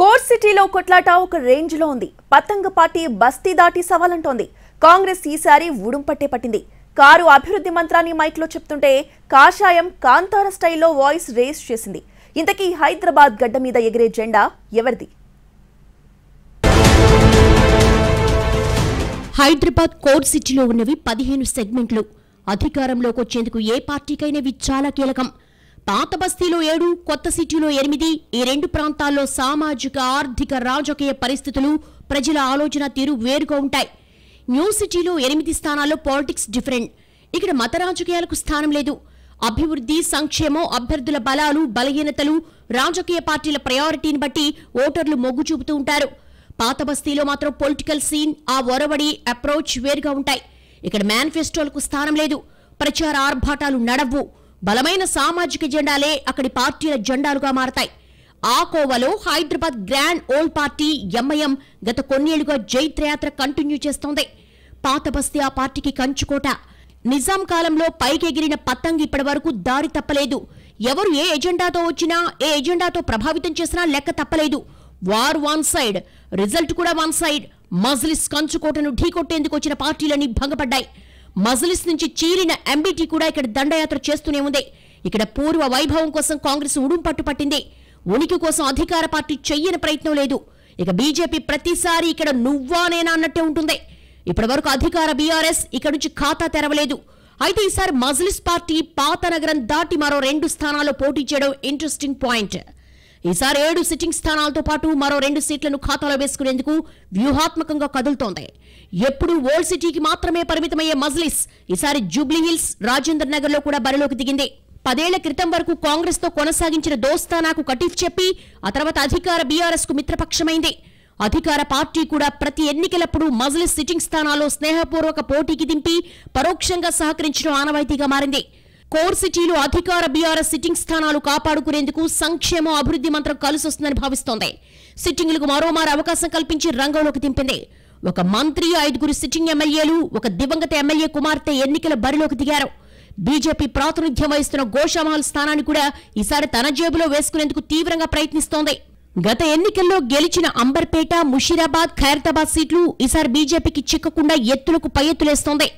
core సిటీలో కొట్లాట ఒక రేంజ్ లో ఉంది పతంగ పార్టీ బస్తీ దాటి సవాలంటోంది కాంగ్రెస్ ఈసారి ఉడుంపట్టే పట్టింది కారు అభివృద్ధి మంత్రాన్ని మైక్లో చెప్తుంటే కాషాయం కాంతార స్టైల్లో వాయిస్ రేస్ చేసింది ఇంతకీ హైదరాబాద్ గడ్డ మీద ఎగిరే జెండా ఎవరిది హైదరాబాద్ కోర్ సిటీలో ఉన్నవి పదిహేను సెగ్మెంట్లు అధికారంలోకి వచ్చేందుకు ఏ పార్టీకైనా చాలా కీలకం పాత బస్తీలో ఏడు కొత్త సిటీలో ఎనిమిది ఈ రెండు ప్రాంతాల్లో సామాజిక ఆర్థిక రాజకీయ పరిస్థితులు ప్రజల ఆలోచన తీరు వేరుగా ఉంటాయి న్యూ సిటీలో ఎనిమిది స్థానాల్లో పాలిటిక్స్ డిఫరెంట్ ఇక్కడ మత రాజకీయాలకు స్థానం లేదు అభివృద్ధి సంక్షేమం అభ్యర్థుల బలాలు బలహీనతలు రాజకీయ పార్టీల ప్రయారిటీని బట్టి ఓటర్లు మొగ్గు చూపుతూ ఉంటారు పాత బస్తీలో మాత్రం పొలిటికల్ సీన్ ఆ ఒరవడి అప్రోచ్ వేరుగా ఉంటాయి ఇక్కడ మేనిఫెస్టోలకు స్థానం లేదు ప్రచార ఆర్భాటాలు నడవ్వు బలమైన సామాజిక జెండాలే అక్కడి పార్టీల జెండాలుగా మారతాయి ఆ కోవలో Hyderabad grand old party MIM గత కొన్నేళ్లుగా జైత్రయాత్ర కంటిన్యూ చేస్తోంది పాత బస్తీ ఆ పార్టీకి కంచుకోట నిజాం కాలంలో పైకెగిరిన పతంగి ఇప్పటి వరకు దారి తప్పలేదు ఎవరు ఏ ఎజెండాతో వచ్చినా ఏ ఎజెండాతో ప్రభావితం చేసినా లెక్క తప్పలేదు వార్ వన్ సైడ్ రిజల్ట్ కూడా వన్ సైడ్ మజ్లిస్ కంచుకోటను ఢీకొట్టేందుకు వచ్చిన పార్టీలన్నీ భంగపడ్డాయి మజ్లిస్ నుంచి చీలిన ఎంబీటీ కూడా ఇక్కడ దండయాత్ర చేస్తూనే ఉంది ఇక్కడ పూర్వ వైభవం కోసం కాంగ్రెస్ ఉడుం పట్టు పట్టింది ఉనికి కోసం అధికార పార్టీ చెయ్యని ప్రయత్నం లేదు ఇక బీజేపీ ప్రతిసారి ఇక్కడ నువ్వానేనా అన్నట్టే ఉంటుంది ఇప్పటి వరకు అధికార బీఆర్ఎస్ ఇక్కడ నుంచి ఖాతా తెరవలేదు అయితే ఈసారి మజ్లిస్ పార్టీ పాత నగరం దాటి మరో రెండు స్థానాల్లో పోటీ చేయడం ఇంట్రెస్టింగ్ పాయింట్ ఈసారి ఏడు సిట్టింగ్ స్థానాలతో పాటు మరో రెండు సీట్లను ఖాతాలో వేసుకునేందుకు వ్యూహాత్మకంగా కదులుతోంది ఎప్పుడు ఓల్డ్ సిటీకి మాత్రమే పరిమితమయ్యే మజ్లిస్ ఈసారి జూబ్లీహిల్స్ రాజేంద్ర నగర్ లో కూడా బరిలోకి దిగింది పదేళ్ల క్రితం వరకు కాంగ్రెస్ తో కొనసాగించిన దోస్తానాకు కటిఫ్ చెప్పి ఆ తర్వాత అధికార బీఆర్ఎస్ కు మిత్రపక్షమైంది అధికార పార్టీ కూడా ప్రతి ఎన్నికలప్పుడు మజ్లిస్ సిట్టింగ్ స్థానాల్లో స్నేహపూర్వక పోటీకి దింపి పరోక్షంగా సహకరించడం ఆనవాయితీగా మారింది కోర్ సిటీలు అధికార బీఆర్ఎస్ సిట్టింగ్ స్థానాలు కాపాడుకునేందుకు సంక్షేమ అభివృద్ధి మంత్రం వస్తుందని భావిస్తోంది సిట్టింగులకు మరోమారు అవకాశం కల్పించి రంగంలోకి దింపింది ఒక మంత్రి ఐదుగురు సిట్టింగ్ ఎమ్మెల్యేలు ఒక దివంగత ఎమ్మెల్యే కుమార్తె ఎన్నికల బరిలోకి దిగారు బీజేపీ ప్రాతినిధ్యం వహిస్తున్న గోషామహల్ స్థానాన్ని కూడా ఈసారి తన జేబులో వేసుకునేందుకు తీవ్రంగా ప్రయత్నిస్తోంది గత ఎన్నికల్లో గెలిచిన అంబర్పేట ముషీరాబాద్ ఖైరతాబాద్ సీట్లు ఈసారి బీజేపీకి చిక్కకుండా ఎత్తులకు పై ఎత్తులేస్తోంది